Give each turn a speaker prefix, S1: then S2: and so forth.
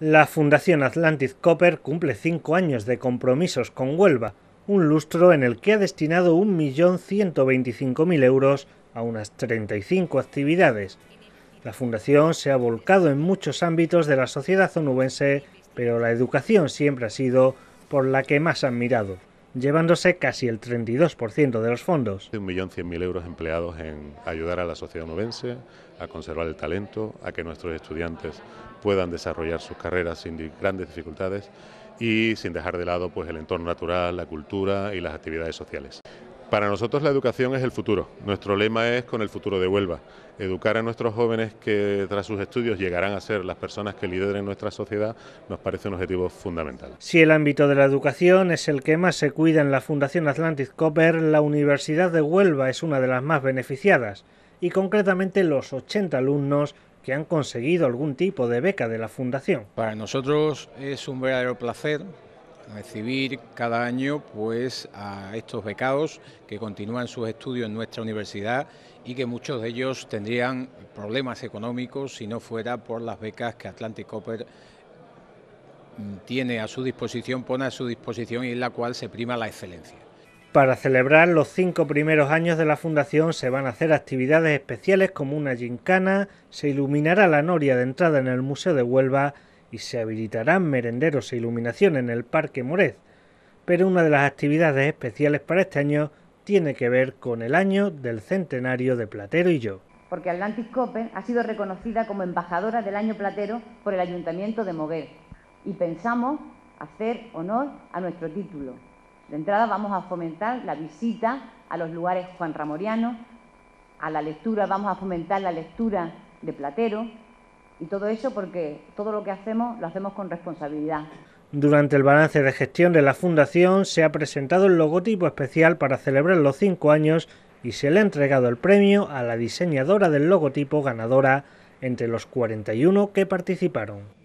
S1: La Fundación Atlantic Copper cumple cinco años de compromisos con Huelva, un lustro en el que ha destinado 1.125.000 euros a unas 35 actividades. La Fundación se ha volcado en muchos ámbitos de la sociedad onubense, pero la educación siempre ha sido por la que más han mirado llevándose casi el 32% de los fondos.
S2: 1.100.000 euros empleados en ayudar a la sociedad novense a conservar el talento, a que nuestros estudiantes puedan desarrollar sus carreras sin grandes dificultades y sin dejar de lado pues, el entorno natural, la cultura y las actividades sociales. Para nosotros la educación es el futuro. Nuestro lema es con el futuro de Huelva. Educar a nuestros jóvenes que tras sus estudios llegarán a ser las personas que lideren nuestra sociedad nos parece un objetivo fundamental.
S1: Si el ámbito de la educación es el que más se cuida en la Fundación Atlantis Copper, la Universidad de Huelva es una de las más beneficiadas y concretamente los 80 alumnos que han conseguido algún tipo de beca de la Fundación.
S3: Para nosotros es un verdadero placer recibir cada año pues a estos becados que continúan sus estudios en nuestra universidad y que muchos de ellos tendrían problemas económicos si no fuera por las becas que Atlantic Copper mm, tiene a su disposición, pone a su disposición y en la cual se prima la excelencia.
S1: Para celebrar los cinco primeros años de la fundación se van a hacer actividades especiales como una gincana, se iluminará la noria de entrada en el Museo de Huelva y se habilitarán merenderos e iluminación en el Parque Morez, pero una de las actividades especiales para este año tiene que ver con el año del centenario de Platero y yo.
S4: Porque Atlantic Copen ha sido reconocida como embajadora del año Platero por el Ayuntamiento de Moguer y pensamos hacer honor a nuestro título. De entrada vamos a fomentar la visita a los lugares Juan Ramoriano, a la lectura, vamos a fomentar la lectura de Platero, y todo eso porque todo lo que hacemos lo hacemos con responsabilidad.
S1: Durante el balance de gestión de la Fundación se ha presentado el logotipo especial para celebrar los cinco años y se le ha entregado el premio a la diseñadora del logotipo ganadora entre los 41 que participaron.